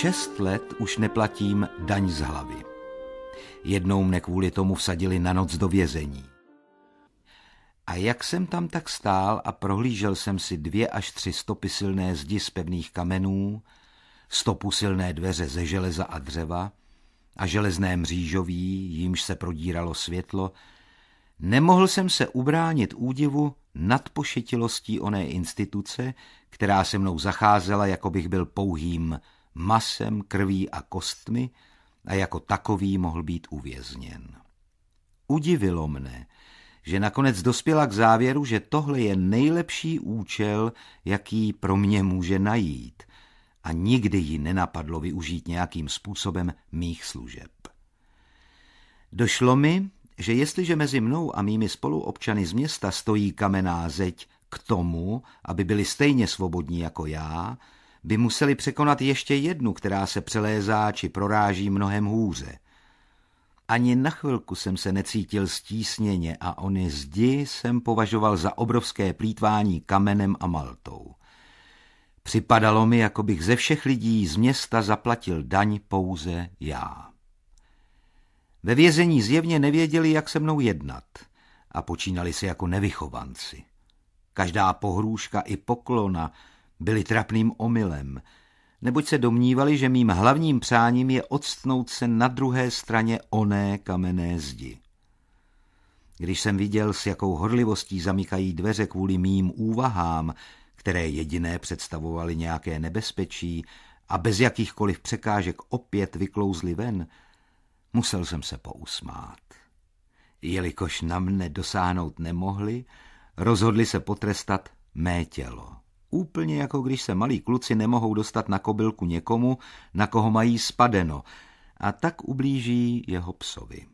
Šest let už neplatím daň z hlavy. Jednou mne kvůli tomu vsadili na noc do vězení. A jak jsem tam tak stál a prohlížel jsem si dvě až tři stopy silné zdi z pevných kamenů, stopu silné dveře ze železa a dřeva a železné mřížoví, jímž se prodíralo světlo, nemohl jsem se ubránit údivu nad pošetilostí oné instituce, která se mnou zacházela, jako bych byl pouhým masem, krví a kostmi a jako takový mohl být uvězněn. Udivilo mne, že nakonec dospěla k závěru, že tohle je nejlepší účel, jaký pro mě může najít a nikdy ji nenapadlo využít nějakým způsobem mých služeb. Došlo mi, že jestliže mezi mnou a mými spoluobčany z města stojí kamená zeď k tomu, aby byli stejně svobodní jako já, by museli překonat ještě jednu, která se přelézá či proráží mnohem hůře. Ani na chvilku jsem se necítil stísněně a ony zdi jsem považoval za obrovské plítvání kamenem a maltou. Připadalo mi, jako bych ze všech lidí z města zaplatil daň pouze já. Ve vězení zjevně nevěděli, jak se mnou jednat a počínali se jako nevychovanci. Každá pohrůžka i poklona – byli trapným omylem, neboť se domnívali, že mým hlavním přáním je odstnout se na druhé straně oné kamenné zdi. Když jsem viděl, s jakou horlivostí zamykají dveře kvůli mým úvahám, které jediné představovaly nějaké nebezpečí a bez jakýchkoliv překážek opět vyklouzli ven, musel jsem se pousmát. Jelikož na mne dosáhnout nemohli, rozhodli se potrestat mé tělo. Úplně jako když se malí kluci nemohou dostat na kobylku někomu, na koho mají spadeno, a tak ublíží jeho psovi.